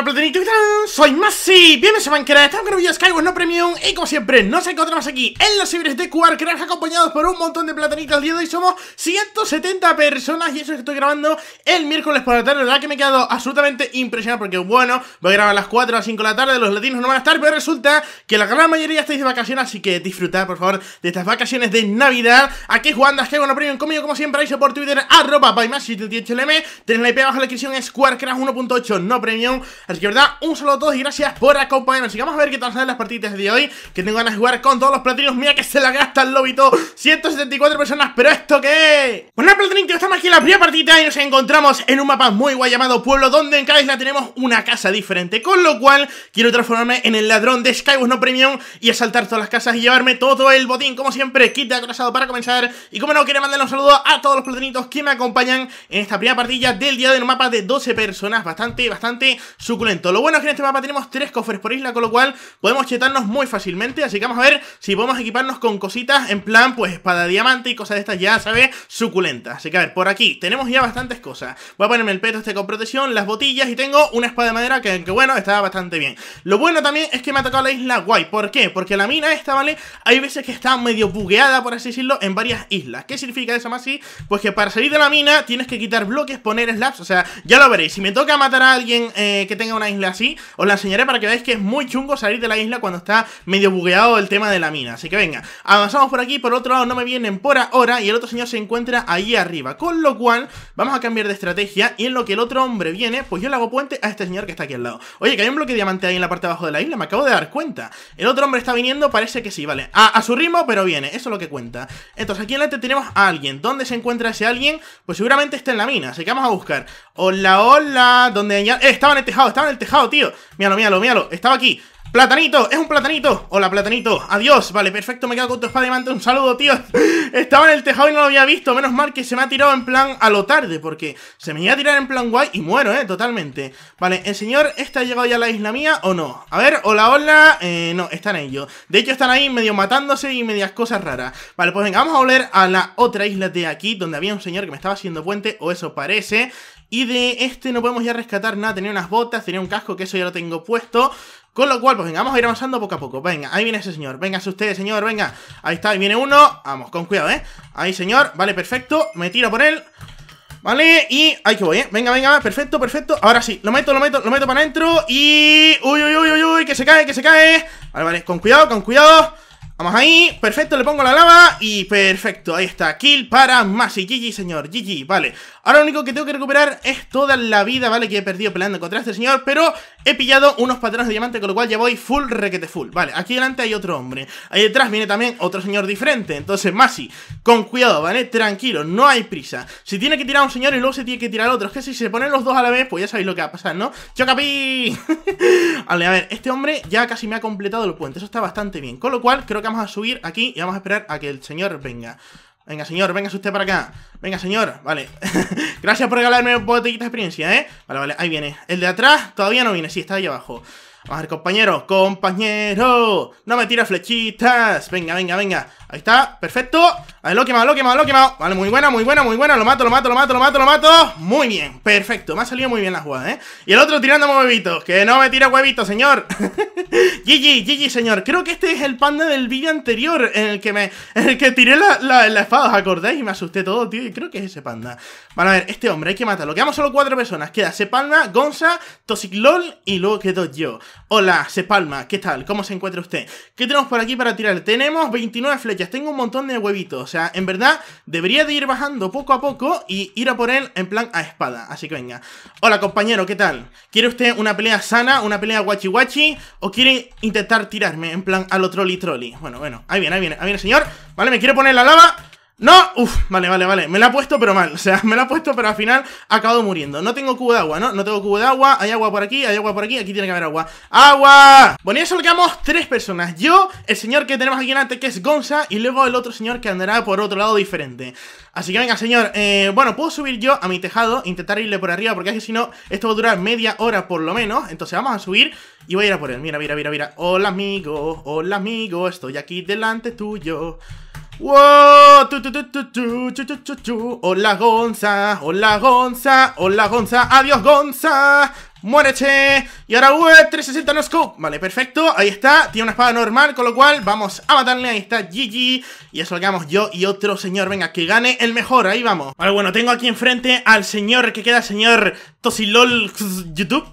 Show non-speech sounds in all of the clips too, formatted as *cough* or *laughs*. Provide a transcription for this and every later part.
Hola platinito, Soy Masi, bienvenidos a Minecraft, estamos con un vídeo Skyward no premium Y como siempre, nos encontramos aquí en los ciberes de Quarcraft Acompañados por un montón de platanitos Al día de hoy somos 170 personas Y eso es que estoy grabando el miércoles por la tarde La verdad que me he quedado absolutamente impresionado Porque bueno, voy a grabar a las 4 o 5 de la tarde Los latinos no van a estar, pero resulta que la gran mayoría estáis de vacaciones Así que disfrutad por favor de estas vacaciones de Navidad Aquí jugando a Skyward no premium conmigo como siempre Ahí por Twitter, arroba by lm Tenéis la IP abajo en la descripción, es Quarcraft 1.8 no premium Así que, verdad, un saludo a todos y gracias por acompañarnos. Y vamos a ver qué tal salen las partidas de hoy. Que tengo ganas de jugar con todos los platinos. Mira que se la gasta el lobito. 174 personas, pero ¿esto qué? Bueno, platinitos estamos aquí en la primera partida y nos encontramos en un mapa muy guay llamado Pueblo, donde en cada isla tenemos una casa diferente. Con lo cual, quiero transformarme en el ladrón de Skywars No Premium y asaltar todas las casas y llevarme todo el botín, como siempre, kit de acorazado para comenzar. Y como no, quiero mandar un saludo a todos los platinitos que me acompañan en esta primera partida del día de un mapa de 12 personas. Bastante, bastante su lo bueno es que en este mapa tenemos tres cofres por isla, con lo cual podemos chetarnos muy fácilmente. Así que vamos a ver si podemos equiparnos con cositas en plan, pues, espada diamante y cosas de estas, ya sabes, suculenta. Así que a ver, por aquí tenemos ya bastantes cosas. Voy a ponerme el peto este con protección, las botillas y tengo una espada de madera que, bueno, está bastante bien. Lo bueno también es que me ha tocado la isla guay. ¿Por qué? Porque la mina esta, ¿vale? Hay veces que está medio bugueada, por así decirlo, en varias islas. ¿Qué significa eso más Pues que para salir de la mina tienes que quitar bloques, poner slabs, o sea, ya lo veréis. Si me toca matar a alguien eh, que tenga a una isla así, os la enseñaré para que veáis que es muy chungo salir de la isla cuando está medio bugueado el tema de la mina. Así que venga, avanzamos por aquí, por otro lado no me vienen por ahora y el otro señor se encuentra ahí arriba. Con lo cual, vamos a cambiar de estrategia y en lo que el otro hombre viene, pues yo le hago puente a este señor que está aquí al lado. Oye, que hay un bloque de diamante ahí en la parte de abajo de la isla, me acabo de dar cuenta. El otro hombre está viniendo, parece que sí, vale. A, su ritmo, pero viene, eso es lo que cuenta. Entonces aquí en adelante tenemos a alguien. ¿Dónde se encuentra ese alguien? Pues seguramente está en la mina, así que vamos a buscar. Hola, hola, ¿dónde? estaban Eh, estaba en el tejado estaba en el tejado, tío. Míralo, míralo, míralo. Estaba aquí. ¡Platanito! ¡Es un platanito! ¡Hola, platanito! ¡Adiós! Vale, perfecto, me quedo con tu espada y ¡Un saludo, tío! *laughs* Estaba en el tejado y no lo había visto. Menos mal que se me ha tirado en plan a lo tarde, porque se me iba a tirar en plan guay y muero, ¿eh? Totalmente. Vale, ¿el señor está llegado ya a la isla mía o no? A ver, hola, hola. Eh, no, están ellos. De hecho, están ahí medio matándose y medias cosas raras. Vale, pues venga, vamos a volver a la otra isla de aquí, donde había un señor que me estaba haciendo puente, o eso parece. Y de este no podemos ya rescatar nada. Tenía unas botas, tenía un casco, que eso ya lo tengo puesto. Con lo cual, pues venga, vamos a ir avanzando poco a poco. Venga, ahí viene ese señor. venga usted, señor, venga. Ahí está, ahí viene uno. Vamos, con cuidado, ¿eh? Ahí, señor. Vale, perfecto. Me tiro por él. Vale, y ahí que voy, ¿eh? Venga, venga, perfecto, perfecto Ahora sí, lo meto, lo meto, lo meto para adentro Y... Uy, uy, uy, uy, uy, que se cae, que se cae Vale, vale, con cuidado, con cuidado Vamos ahí, perfecto, le pongo la lava Y perfecto, ahí está, kill para Masi GG, señor, GG, vale Ahora lo único que tengo que recuperar es toda la vida, ¿vale? Que he perdido peleando contra este señor Pero he pillado unos patrones de diamante Con lo cual ya voy full requete full Vale, aquí delante hay otro hombre Ahí detrás viene también otro señor diferente Entonces, Masi, con cuidado, ¿vale? Tranquilo, no hay prisa Si tiene que tirar un señor y luego se tiene que tirar otro Es que si se ponen los dos a la vez, pues ya sabéis lo que va a pasar, ¿no? ¡Chocapi! *laughs* vale, a ver, este hombre ya casi me ha completado el puente Eso está bastante bien Con lo cual, creo que vamos a subir aquí Y vamos a esperar a que el señor venga Venga, señor, venga usted para acá. Venga, señor, vale. *laughs* Gracias por regalarme un poquito de experiencia, ¿eh? Vale, vale, ahí viene. El de atrás todavía no viene, sí, está ahí abajo a ver, compañero, compañero. No me tira flechitas. Venga, venga, venga. Ahí está, perfecto. A ver, lo he quemado, lo he quemado, lo he quemado. Vale, muy buena, muy buena, muy buena. Lo mato, lo mato, lo mato, lo mato, lo mato. Muy bien, perfecto. Me ha salido muy bien la jugada, ¿eh? Y el otro tirando huevitos. Que no me tira huevitos, señor. GG, *laughs* GG, señor. Creo que este es el panda del vídeo anterior en el que me. En el que tiré la, espada, ¿os acordáis? Y me asusté todo, tío. Y creo que es ese panda. Vale, a ver, este hombre hay que matarlo. Quedamos solo cuatro personas. Queda panda, Gonza, Toxiclol y luego quedo yo. Hola, se palma, ¿qué tal? ¿Cómo se encuentra usted? ¿Qué tenemos por aquí para tirar? Tenemos 29 flechas, tengo un montón de huevitos, o sea, en verdad debería de ir bajando poco a poco y ir a por él en plan a espada, así que venga. Hola compañero, ¿qué tal? ¿Quiere usted una pelea sana, una pelea guachi guachi o quiere intentar tirarme en plan a lo troli Bueno, bueno, ahí viene, ahí viene, ahí viene el señor, vale, me quiere poner la lava, no, uff, vale, vale, vale, me la ha puesto pero mal, *laughs* o sea, me la ha puesto pero al final ha acabado muriendo No tengo cubo de agua, ¿no? No tengo cubo de agua, hay agua por aquí, hay agua por aquí, aquí tiene que haber agua ¡Agua! Bueno, y eso tres personas Yo, el señor que tenemos aquí delante que es Gonza Y luego el otro señor que andará por otro lado diferente Así que venga, señor, eh, bueno, puedo subir yo a mi tejado Intentar irle por arriba porque es que si no, esto va a durar media hora por lo menos Entonces vamos a subir y voy a ir a por él Mira, mira, mira, mira Hola amigo, hola amigo, estoy aquí delante tuyo ¡Wow! Tu, tu, tu, hola Gonza, hola Gonza, hola Gonza, adiós Gonza. ¡Muereche! Y ahora V, 360 no scope Vale, perfecto, ahí está Tiene una espada normal, con lo cual vamos a matarle Ahí está, GG Y eso lo hagamos yo y otro señor Venga, que gane el mejor, ahí vamos Vale, bueno, tengo aquí enfrente al señor Que queda señor Tosilol YouTube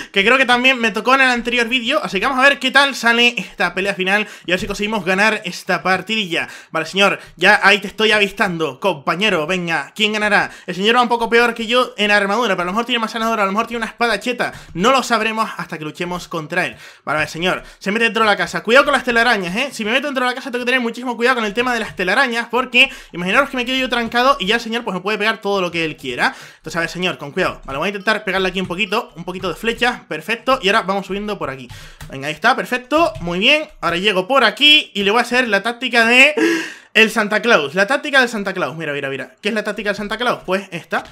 *laughs* Que creo que también me tocó en el anterior vídeo Así que vamos a ver qué tal sale esta pelea final Y a ver si conseguimos ganar esta partidilla Vale, señor, ya ahí te estoy avistando Compañero, venga, ¿quién ganará? El señor va un poco peor que yo en armadura Pero a lo mejor tiene más sanadora, a lo mejor tiene una espada no lo sabremos hasta que luchemos contra él. Vale, señor, se mete dentro de la casa. Cuidado con las telarañas, ¿eh? Si me meto dentro de la casa tengo que tener muchísimo cuidado con el tema de las telarañas porque imaginaros que me quedo yo trancado y ya el señor pues me puede pegar todo lo que él quiera. Entonces, a ver, señor, con cuidado. Vale, voy a intentar pegarle aquí un poquito, un poquito de flecha perfecto. Y ahora vamos subiendo por aquí. Venga, ahí está, perfecto, muy bien. Ahora llego por aquí y le voy a hacer la táctica de... El Santa Claus, la táctica del Santa Claus Mira, mira, mira, ¿qué es la táctica del Santa Claus? Pues esta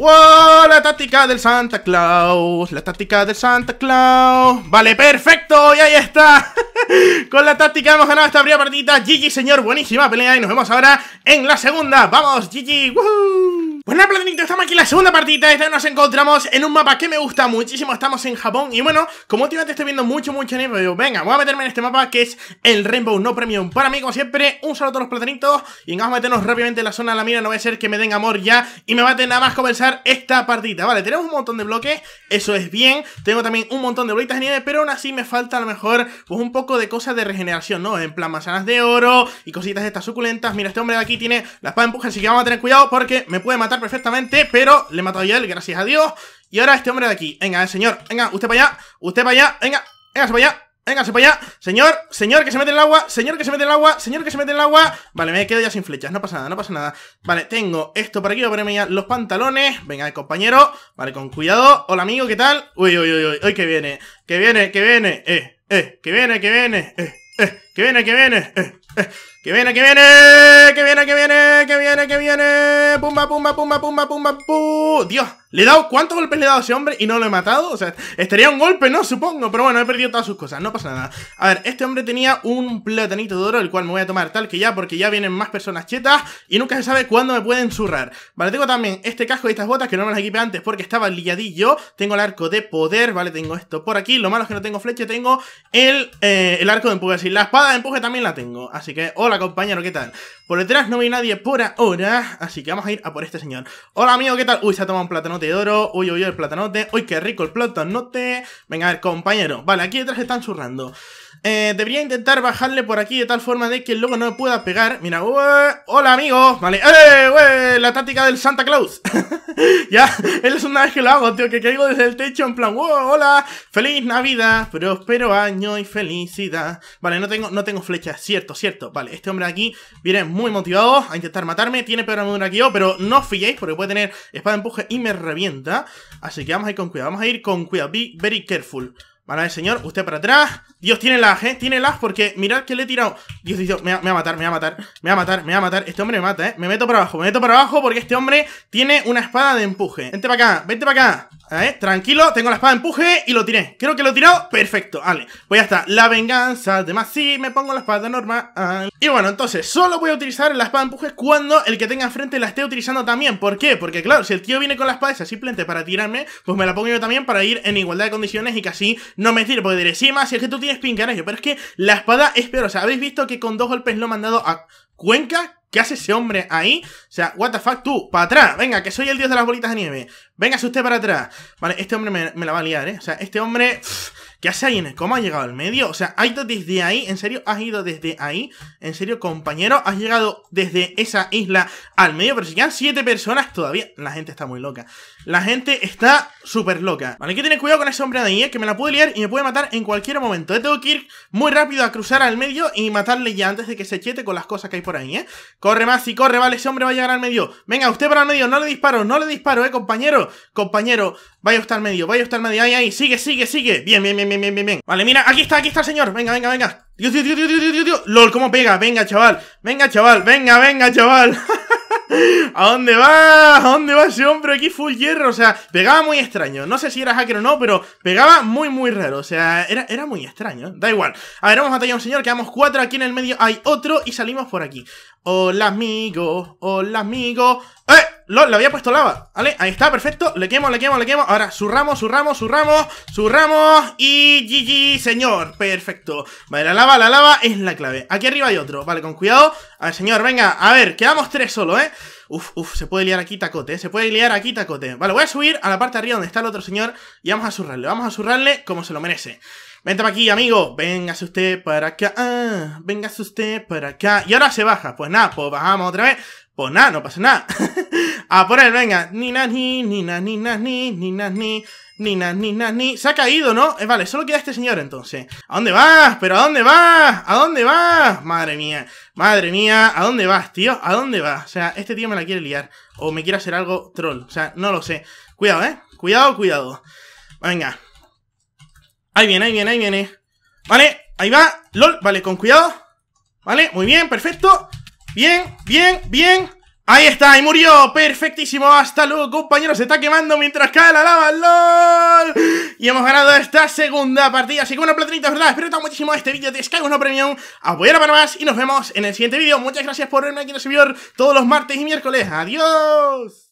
¡Wow! La táctica del Santa Claus. La táctica del Santa Claus. Vale, perfecto. Y ahí está. *laughs* Con la táctica hemos ganado esta primera partida. GG, señor. Buenísima pelea. Y nos vemos ahora en la segunda. ¡Vamos, GG! Buenas pues platanitos, estamos aquí en la segunda partida Esta vez nos encontramos en un mapa que me gusta muchísimo Estamos en Japón y bueno, como últimamente estoy viendo mucho, mucho nieve, venga, voy a meterme en este mapa que es el Rainbow No Premium Para mí, como siempre, un saludo a todos los platanitos Y vamos a meternos rápidamente en la zona de la mina No va a ser que me den amor ya y me va tener nada más comenzar esta partida Vale, tenemos un montón de bloques, eso es bien Tengo también un montón de bolitas de nieve Pero aún así me falta a lo mejor, pues un poco de cosas de regeneración, ¿no? En plan, manzanas de oro y cositas de estas suculentas Mira, este hombre de aquí tiene la espada empuja, así que vamos a tener cuidado porque me puede matar perfectamente, pero le he matado ya él, gracias a Dios. Y ahora este hombre de aquí. Venga, eh, señor. Venga, usted para allá. Usted para allá. Venga, venga, para allá. Venga, para allá. Señor, señor que se mete el agua. Señor que se mete el agua. Señor que se mete el agua. Vale, me quedo ya sin flechas. No pasa nada, no pasa nada. Vale, tengo esto por aquí. Voy a ponerme ya los pantalones. Venga, el compañero. Vale, con cuidado. Hola, amigo, ¿qué tal? Uy, uy, uy, uy. Uy, que viene. Que viene, que viene. Eh, eh. Que viene, que viene. Eh, eh. Que viene, que viene. Eh. *laughs* que viene, que viene, que viene, que viene, que viene, que viene. Pumba, pumba, pumba, pumba, pumba, pum. Dios. ¿Le he dado cuántos golpes le he dado a ese hombre y no lo he matado? O sea, estaría un golpe, ¿no? Supongo. Pero bueno, he perdido todas sus cosas, no pasa nada. A ver, este hombre tenía un platanito de oro, el cual me voy a tomar tal que ya, porque ya vienen más personas chetas y nunca se sabe cuándo me pueden zurrar. Vale, tengo también este casco y estas botas que no me las equipé antes porque estaba liadillo. Tengo el arco de poder, vale, tengo esto por aquí. Lo malo es que no tengo flecha, tengo el, eh, el arco de empuje. y la espada de empuje también la tengo. Así que, hola compañero, ¿qué tal? Por detrás no vi nadie por ahora, así que vamos a ir a por este señor. Hola amigo, ¿qué tal? Uy, se ha tomado un platanito de oro. Uy, uy, el platanote. Uy, qué rico el platanote. Venga, a ver, compañero. Vale, aquí detrás están churrando. Eh, debería intentar bajarle por aquí de tal forma de que luego no me pueda pegar. Mira, uh, hola amigos, vale, eh, ¡Eh, la táctica del Santa Claus. *laughs* ya, él es una vez que lo hago, tío, que caigo desde el techo en plan, hola, feliz Navidad, próspero año y felicidad. Vale, no tengo, no tengo flechas, cierto, cierto. Vale, este hombre aquí viene muy motivado a intentar matarme, tiene peor armadura que yo, pero no os fijéis porque puede tener espada de empuje y me revienta. Así que vamos a ir con cuidado, vamos a ir con cuidado, be very careful. Mano del señor, usted para atrás. Dios, tiene las, ¿eh? Tiene las porque mirad que le he tirado. Dios, Dios, me va, me va a matar, me va a matar. Me va a matar, me va a matar. Este hombre me mata, ¿eh? Me meto para abajo, me meto para abajo porque este hombre tiene una espada de empuje. Vente para acá, vente para acá. ¿Eh? Tranquilo, tengo la espada de empuje y lo tiré. Creo que lo he tirado. Perfecto, vale. Pues ya está. La venganza además Sí, me pongo la espada normal. Y bueno, entonces, solo voy a utilizar la espada de empuje cuando el que tenga enfrente la esté utilizando también. ¿Por qué? Porque claro, si el tío viene con la espada esa simplemente para tirarme, pues me la pongo yo también para ir en igualdad de condiciones y que así no me tire. Porque diré, sí, más, si es que tú tienes pin, carajo. Pero es que la espada es peor. O sea, habéis visto que con dos golpes lo he mandado a... Cuenca, ¿qué hace ese hombre ahí? O sea, what the fuck, tú, para atrás, venga, que soy el dios de las bolitas de nieve. Véngase usted para atrás. Vale, este hombre me, la va a liar, ¿eh? O sea, este hombre... ¿Qué hace ahí en el cómo ha llegado al medio? O sea, ¿ha ido desde ahí? ¿En serio? ¿Has ido desde ahí? ¿En serio, compañero? ¿Has llegado desde esa isla al medio? Pero si quedan siete personas todavía. La gente está muy loca. La gente está súper loca. Vale, hay que tener cuidado con ese hombre de ahí, ¿eh? que me la puede liar y me puede matar en cualquier momento. Tengo que ir muy rápido a cruzar al medio y matarle ya antes de que se chete con las cosas que hay por ahí, ¿eh? Corre más y corre, vale, ese hombre va a llegar al medio. Venga, usted para el medio, no le disparo, no le disparo, ¿eh, compañero? Compañero, vaya usted al medio, vaya usted al medio. Ahí, ahí, sigue, sigue, sigue. Bien, bien, bien bien, bien, bien, Vale, mira, aquí está, aquí está el señor. Venga, venga, venga. Dios, LOL, cómo pega. Venga, chaval. Venga, chaval. Venga, venga, chaval. *laughs* ¿A dónde va? ¿A dónde va ese hombre aquí full hierro? O sea, pegaba muy extraño. No sé si era hacker o no, pero pegaba muy, muy raro. O sea, era, era muy extraño. Da igual. A ver, vamos a matar a un señor. Quedamos cuatro. Aquí en el medio hay otro y salimos por aquí. Hola, amigo. Hola, amigo. ¡Eh! Lo, le había puesto lava, ¿vale? Ahí está, perfecto Le quemo, le quemo, le quemo Ahora, surramos, surramos, surramos Surramos Y GG, señor Perfecto Vale, la lava, la lava es la clave Aquí arriba hay otro Vale, con cuidado A ver, señor, venga A ver, quedamos tres solo, ¿eh? Uf, uf, se puede liar aquí tacote, ¿eh? se puede liar aquí tacote Vale, voy a subir a la parte de arriba donde está el otro señor Y vamos a surrarle, vamos a surrarle como se lo merece Vente aquí, amigo. Véngase usted para acá. Ah, véngase usted para acá. Y ahora se baja. Pues nada, pues bajamos otra vez. Pues nada, no pasa nada. *laughs* a por él, venga. Ni na ni, ni na ni na ni, ni na ni, ni na ni na ni. Se ha caído, ¿no? Eh, vale, solo queda este señor entonces. ¿A dónde vas? ¿Pero a dónde vas? ¿A dónde vas? Madre mía, madre mía, ¿a dónde vas, tío? ¿A dónde vas? O sea, este tío me la quiere liar. O me quiere hacer algo troll. O sea, no lo sé. Cuidado, ¿eh? Cuidado, cuidado. Venga. Ahí viene, ahí viene, ahí viene. Vale, ahí va. LOL, vale, con cuidado. Vale, muy bien, perfecto. Bien, bien, bien Ahí está, y murió, perfectísimo Hasta luego compañeros, se está quemando mientras cae la lava, LOL Y hemos ganado esta segunda partida Así que bueno, platinitos, verdad, espero que muchísimo este vídeo de Sky una Premium Apoyar para más y nos vemos en el siguiente vídeo Muchas gracias por verme aquí en el servidor todos los martes y miércoles Adiós